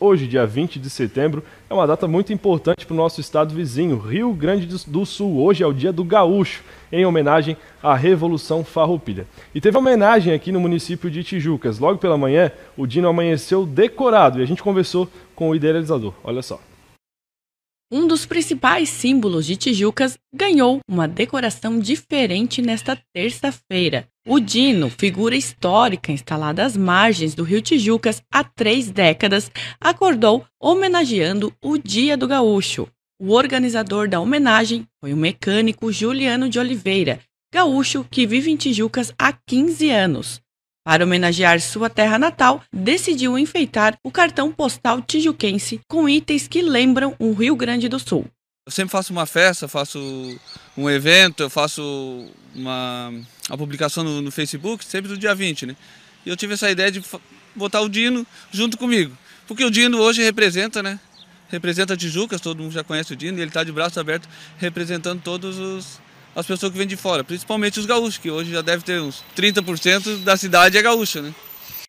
Hoje, dia 20 de setembro, é uma data muito importante para o nosso estado vizinho, Rio Grande do Sul. Hoje é o dia do gaúcho, em homenagem à Revolução Farroupilha. E teve homenagem aqui no município de Tijucas. Logo pela manhã, o Dino amanheceu decorado e a gente conversou com o idealizador. Olha só. Um dos principais símbolos de Tijucas ganhou uma decoração diferente nesta terça-feira. O Dino, figura histórica instalada às margens do Rio Tijucas há três décadas, acordou homenageando o Dia do Gaúcho. O organizador da homenagem foi o mecânico Juliano de Oliveira, gaúcho que vive em Tijucas há 15 anos. Para homenagear sua terra natal, decidiu enfeitar o cartão postal tijuquense com itens que lembram o Rio Grande do Sul. Eu sempre faço uma festa, faço um evento, eu faço uma a publicação no, no, Facebook, sempre do dia 20, né? E eu tive essa ideia de botar o Dino junto comigo. Porque o Dino hoje representa, né? Representa Tijucas, todo mundo já conhece o Dino, e ele está de braço aberto representando todos os as pessoas que vêm de fora, principalmente os gaúchos, que hoje já deve ter uns 30% da cidade é gaúcha, né?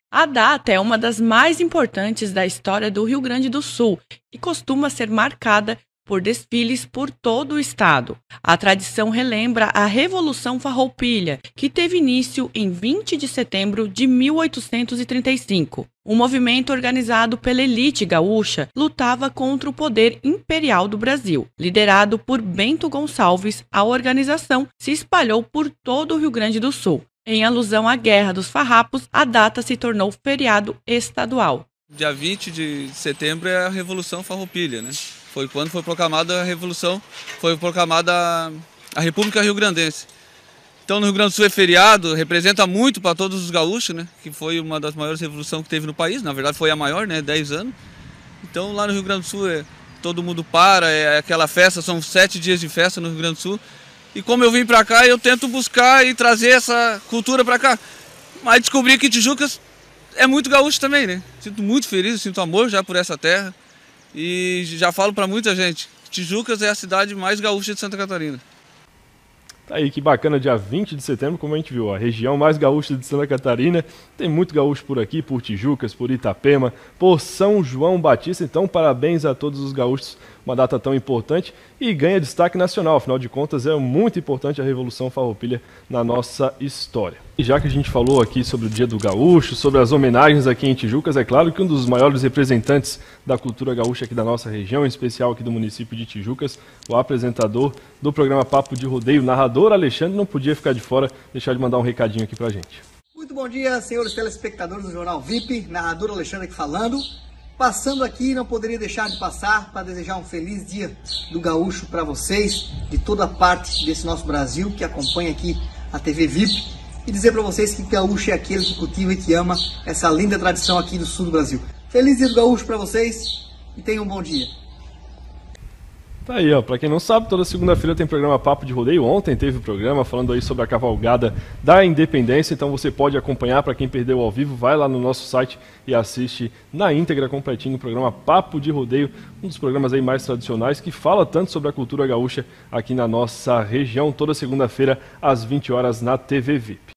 A data é uma das mais importantes da história do Rio Grande do Sul e costuma ser marcada por desfiles por todo o estado. A tradição relembra a Revolução Farroupilha, que teve início em 20 de setembro de 1835. Um movimento organizado pela elite gaúcha lutava contra o poder imperial do Brasil. Liderado por Bento Gonçalves, a organização se espalhou por todo o Rio Grande do Sul. Em alusão à Guerra dos Farrapos, a data se tornou feriado estadual. Dia 20 de setembro é a Revolução Farroupilha, né? Foi quando foi proclamada a Revolução, foi proclamada a República Rio Grandense. Então, no Rio Grande do Sul é feriado, representa muito para todos os gaúchos, né? Que foi uma das maiores revoluções que teve no país, na verdade foi a maior, né? 10 anos. Então, lá no Rio Grande do Sul, é, todo mundo para, é aquela festa, são sete dias de festa no Rio Grande do Sul. E como eu vim para cá, eu tento buscar e trazer essa cultura para cá. Mas descobri que Tijucas é muito gaúcho também, né? Sinto muito feliz, sinto amor já por essa terra. E já falo para muita gente, Tijucas é a cidade mais gaúcha de Santa Catarina. Tá aí, que bacana, dia 20 de setembro, como a gente viu, a região mais gaúcha de Santa Catarina. Tem muito gaúcho por aqui, por Tijucas, por Itapema, por São João Batista. Então, parabéns a todos os gaúchos, uma data tão importante e ganha destaque nacional. Afinal de contas, é muito importante a Revolução Farroupilha na nossa história. E já que a gente falou aqui sobre o Dia do Gaúcho, sobre as homenagens aqui em Tijucas, é claro que um dos maiores representantes da cultura gaúcha aqui da nossa região, em especial aqui do município de Tijucas, o apresentador do programa Papo de Rodeio, narrador Alexandre, não podia ficar de fora, deixar de mandar um recadinho aqui pra gente. Muito bom dia, senhores telespectadores do Jornal VIP, narrador Alexandre aqui falando. Passando aqui, não poderia deixar de passar para desejar um feliz dia do gaúcho para vocês, de toda parte desse nosso Brasil que acompanha aqui a TV VIP e dizer para vocês que gaúcho é aquele que cultiva e que ama essa linda tradição aqui do sul do Brasil. Feliz dia do gaúcho para vocês e tenham um bom dia. Tá aí, ó. Pra quem não sabe, toda segunda-feira tem programa Papo de Rodeio. Ontem teve o um programa falando aí sobre a cavalgada da independência. Então você pode acompanhar. Para quem perdeu ao vivo, vai lá no nosso site e assiste na íntegra completinho o programa Papo de Rodeio, um dos programas aí mais tradicionais que fala tanto sobre a cultura gaúcha aqui na nossa região. Toda segunda-feira, às 20 horas, na TV VIP.